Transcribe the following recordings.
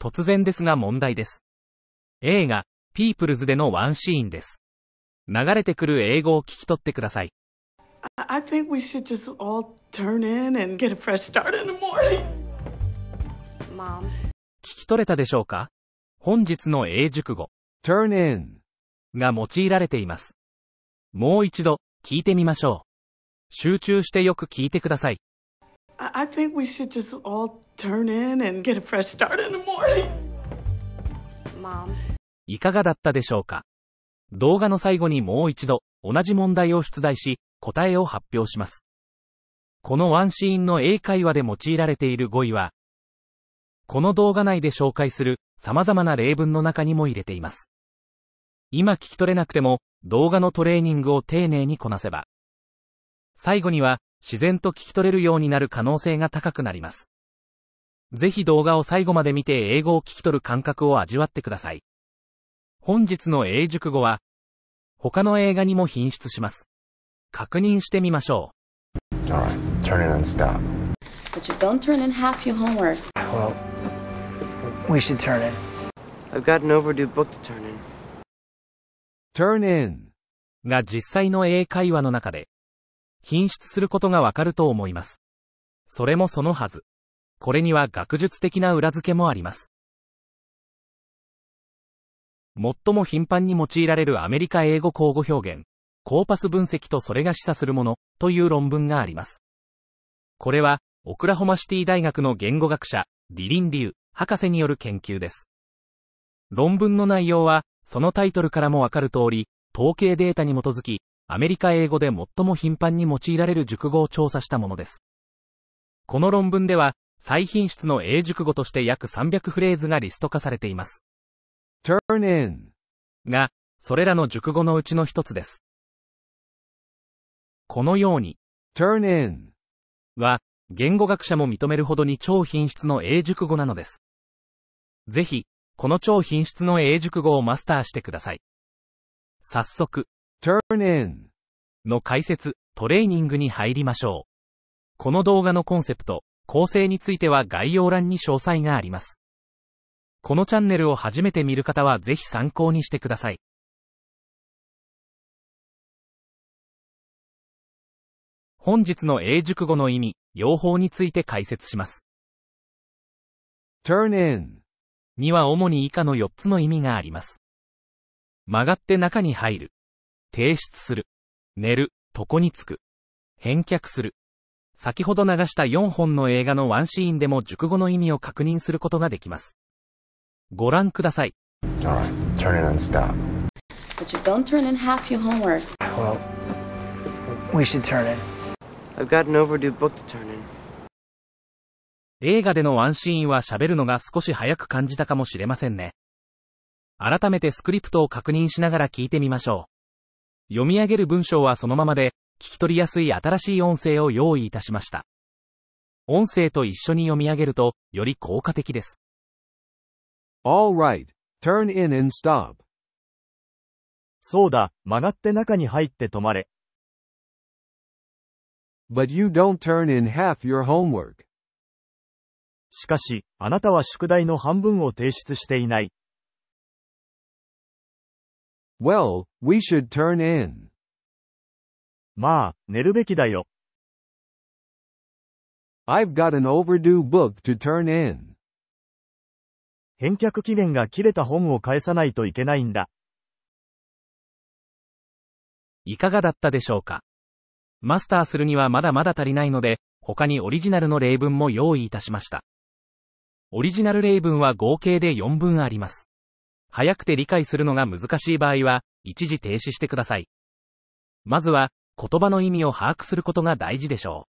突然ですが問題です。映画、ピープルズでのワンシーンです。流れてくる英語を聞き取ってください。I think we should just all turn in and get a fresh start in the morning. Mom. 聞き取れたでしょうか本日の英熟語 turn in が用いられています。もう一度聞いてみましょう。集中してよく聞いてください。I think we should just all turn in and get a fresh start in the morning. Mom. いかがだったでしょうか動画の最後にもう一度、同じ問題を出題し、答えを発表します。このワンシーンの英会話で用いられている語彙は、この動画内で紹介する様々な例文の中にも入れています。今聞き取れなくても動画のトレーニングを丁寧にこなせば。最後には自然と聞き取れるようになる可能性が高くなります。ぜひ動画を最後まで見て英語を聞き取る感覚を味わってください。本日の英熟語は、他の映画にも品質します。確認してみましょう。Alright, turn in and stop. But you don't turn in half your homework. Well, we should turn in. I've got an overdue book to turn in. Turn in が実際の英会話の中で品質することがわかると思います。それもそのはず。これには学術的な裏付けもあります。最も頻繁に用いられるアメリカ英語口語表現、コーパス分析とそれが示唆するもの、という論文があります。これは、オクラホマシティ大学の言語学者、ディリン・リュー博士による研究です。論文の内容は、そのタイトルからもわかる通り、統計データに基づき、アメリカ英語で最も頻繁に用いられる熟語を調査したものです。この論文では、再品質の英熟語として約300フレーズがリスト化されています。turn in が、それらの熟語のうちの一つです。このように、turn in は、言語学者も認めるほどに超品質の英熟語なのです。ぜひ、この超品質の英熟語をマスターしてください。早速、turn in の解説、トレーニングに入りましょう。この動画のコンセプト、構成については概要欄に詳細があります。このチャンネルを初めて見る方はぜひ参考にしてください。本日の英熟語の意味、用法について解説します。turn in には主に以下の4つの意味があります。曲がって中に入る。提出する。寝る、床につく。返却する。先ほど流した4本の映画のワンシーンでも熟語の意味を確認することができます。ご覧ください。映画でのワンシーンは喋るのが少し早く感じたかもしれませんね。改めてスクリプトを確認しながら聞いてみましょう。読み上げる文章はそのままで、聞き取りやすい新しい音声を用意いたしました。音声と一緒に読み上げると、より効果的です。Alright, turn in and stop. そうだ、曲がって中に入って止まれ。But you don't turn in half your homework. しかし、あなたは宿題の半分を提出していない。Well, we should turn in. まあ、寝るべきだよ。I've got an overdue book to turn in. 返却期限が切れた本を返さないといけないんだ。いかがだったでしょうかマスターするにはまだまだ足りないので、他にオリジナルの例文も用意いたしました。オリジナル例文は合計で4文あります。早くて理解するのが難しい場合は、一時停止してください。まずは、言葉の意味を把握することが大事でしょう。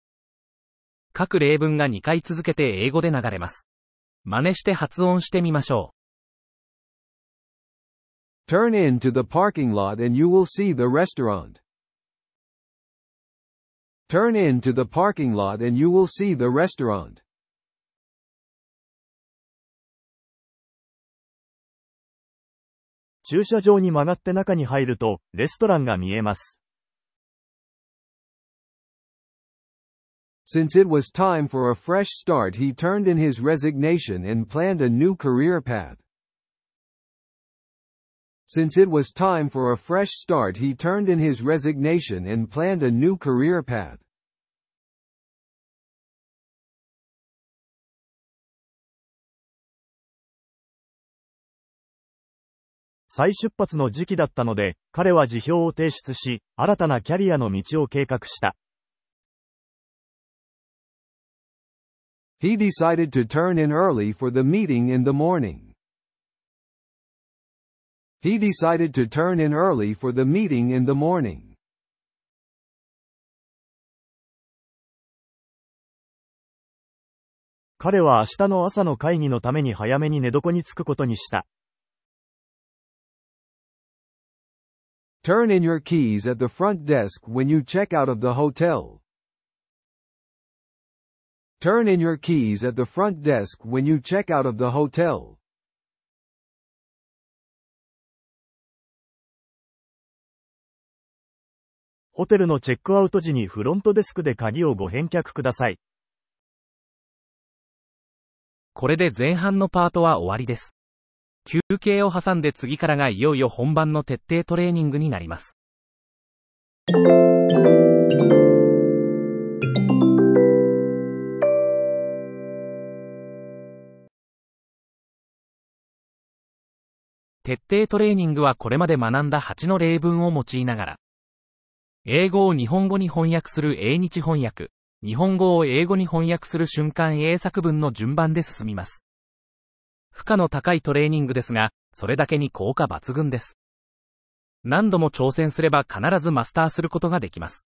各例文が2回続けて英語で流れます。真似して発音してみましょう。Turn into the parking lot and you will see the restaurant. Turn into the parking lot and you will see the restaurant. 駐車場に曲がって中に入ると、レストランが見えます。Since it was time for a fresh start he turned in his resignation and planned a new career path. Since it was time for a fresh start he turned in his resignation and planned a new career path. 再出発の時期だったので、彼は辞表を提出し、新たなキャリアの道を計画した。He decided to turn in early for the meeting in the morning. He decided to turn in early for the meeting in the morning. 彼は明日の朝の会議のために早めに寝床に着くことにした。Turn in your keys at the front desk when you check out of the hotel. Turn in your keys at the front desk when you check out of the hotel. Hotel これで前半のパートは終わりです。休憩を挟んで次からがいよいよ本番の徹底トレーニングになります。徹底トレーニングはこれまで学んだ8の例文を用いながら、英語を日本語に翻訳する英日翻訳、日本語を英語に翻訳する瞬間英作文の順番で進みます。負荷の高いトレーニングですが、それだけに効果抜群です。何度も挑戦すれば必ずマスターすることができます。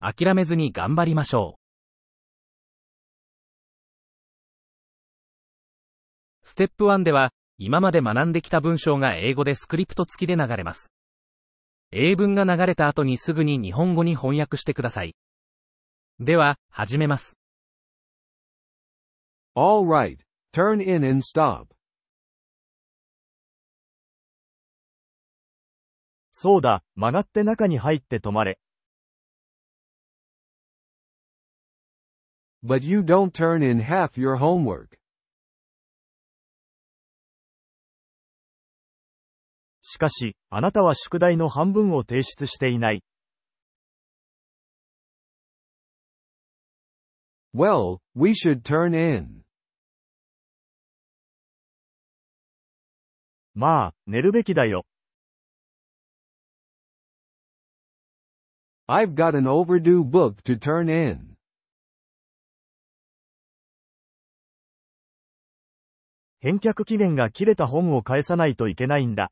諦めずに頑張りましょう。ステップ1では、今まで学んできた文章が英語でスクリプト付きで流れます。英文が流れた後にすぐに日本語に翻訳してください。では、始めます。Alright, Turn in and stop. そうだ、曲がって中に入って止まれ。But you don't turn in half your homework. しかし、あなたは宿題の半分を提出していない。Well, we should turn in. まあ、寝るべきだよ。I've got an overdue book to turn in. 返却期限が切れた本を返さないといけないんだ。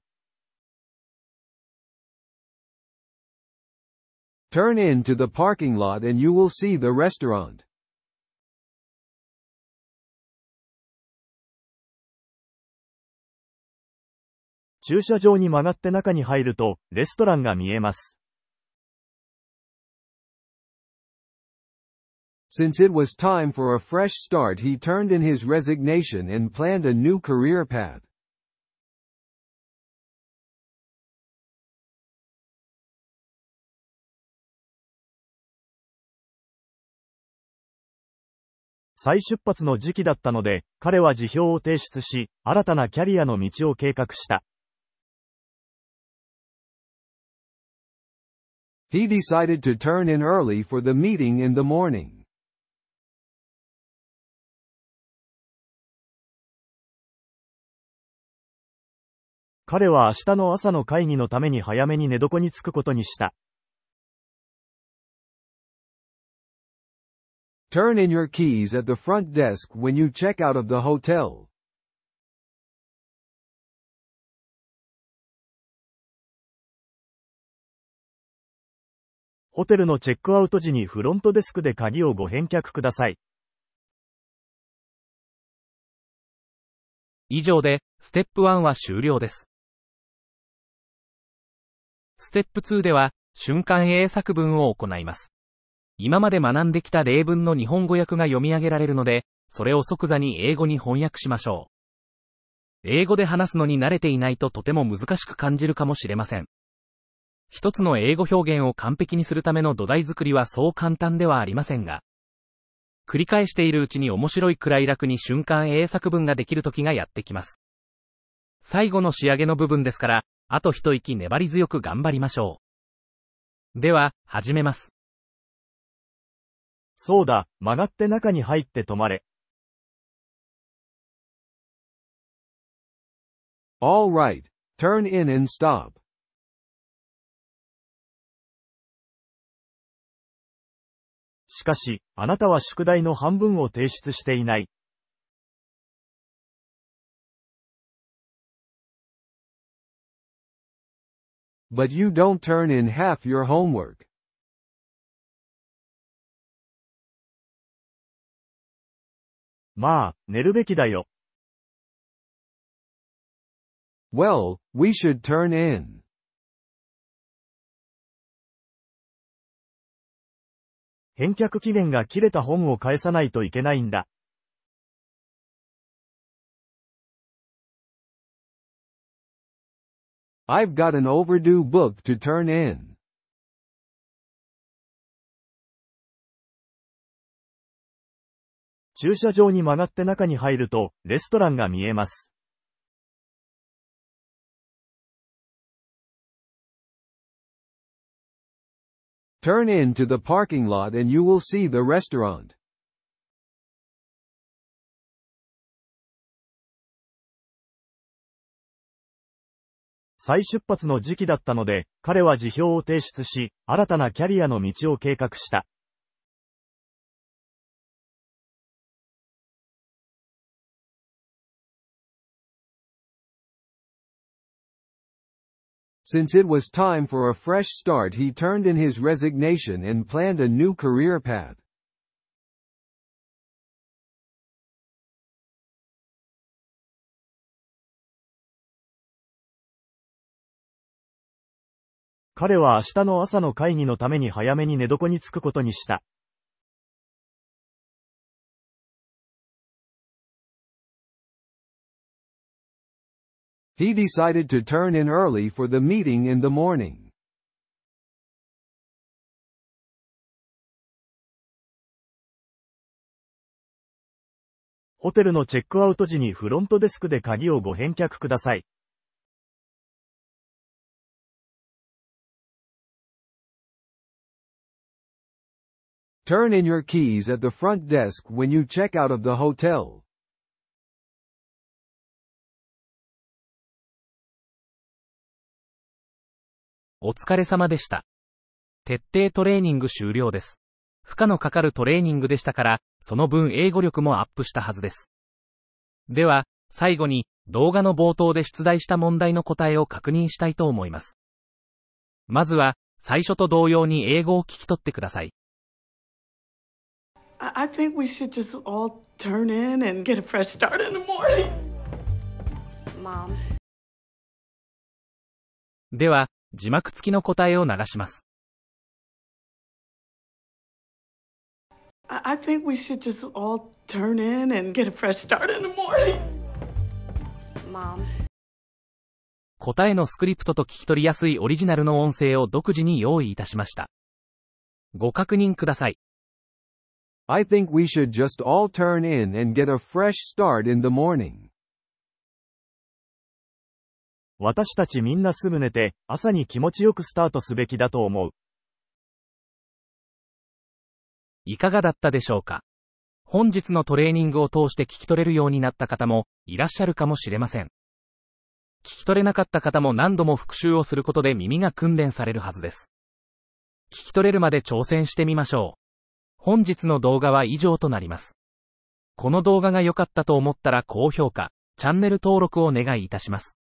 Turn in to the parking lot and you will see the restaurant. 駐車場に曲がって中に入ると、レストランが見えます。Since it was time for a fresh start he turned in his resignation and planned a new career path. 再出発の時期だったので、彼は辞表を提出し、新たなキャリアの道を計画した。He decided to turn in early for the meeting in the morning. 彼は明日の朝の会議のために早めに寝床に着くことにした。Turn in your keys at the front desk when you check out of the hotel. ホテルのチェックアウト時にフロントデスクで鍵をご返却ください。以上で、ステップ1は終了です。ステップ2では、瞬間英作文を行います。今まで学んできた例文の日本語訳が読み上げられるので、それを即座に英語に翻訳しましょう。英語で話すのに慣れていないととても難しく感じるかもしれません。一つの英語表現を完璧にするための土台作りはそう簡単ではありませんが、繰り返しているうちに面白いくらい楽に瞬間英作文ができる時がやってきます。最後の仕上げの部分ですから、あと一息粘り強く頑張りましょう。では、始めます。そうだ、曲がって中に入って止まれ。Alright, turn in and stop. しかし、あなたは宿題の半分を提出していない。But you don't turn in half your homework. まあ、寝るべきだよ。Well, we should turn in. 返却期限が切れた本を返さないといけないんだ。I've got an overdue book to turn in. 駐車場に曲がって中に入ると、レストランが見えます。Turn in to the parking lot and you will see the restaurant. 再出発の時期だったので、彼は辞表を提出し、新たなキャリアの道を計画した。Since it was time for a fresh start he turned in his resignation and planned a new career path. He 彼は明日の朝の会議のために早めに寝床に着くことにした。He decided to turn in early for the meeting in the morning. Hotel in your keys at the front desk when you check out of the hotel. お疲れ様でした。徹底トレーニング終了です。負荷のかかるトレーニングでしたから、その分英語力もアップしたはずです。では、最後に、動画の冒頭で出題した問題の答えを確認したいと思います。まずは、最初と同様に英語を聞き取ってください。I think we should just all turn in and get a fresh start in the morning. Mom. では、字幕付きの答えを流します。I think we should just all turn in and get a fresh start in the morning. 答えのスクリプトと聞き取りやすいオリジナルの音声を独自に用意いたしました。ご確認ください。I think we should just all turn in and get a fresh start in the morning. 私たちみんなすぐ寝て、朝に気持ちよくスタートすべきだと思う。いかがだったでしょうか本日のトレーニングを通して聞き取れるようになった方もいらっしゃるかもしれません。聞き取れなかった方も何度も復習をすることで耳が訓練されるはずです。聞き取れるまで挑戦してみましょう。本日の動画は以上となります。この動画が良かったと思ったら高評価、チャンネル登録をお願いいたします。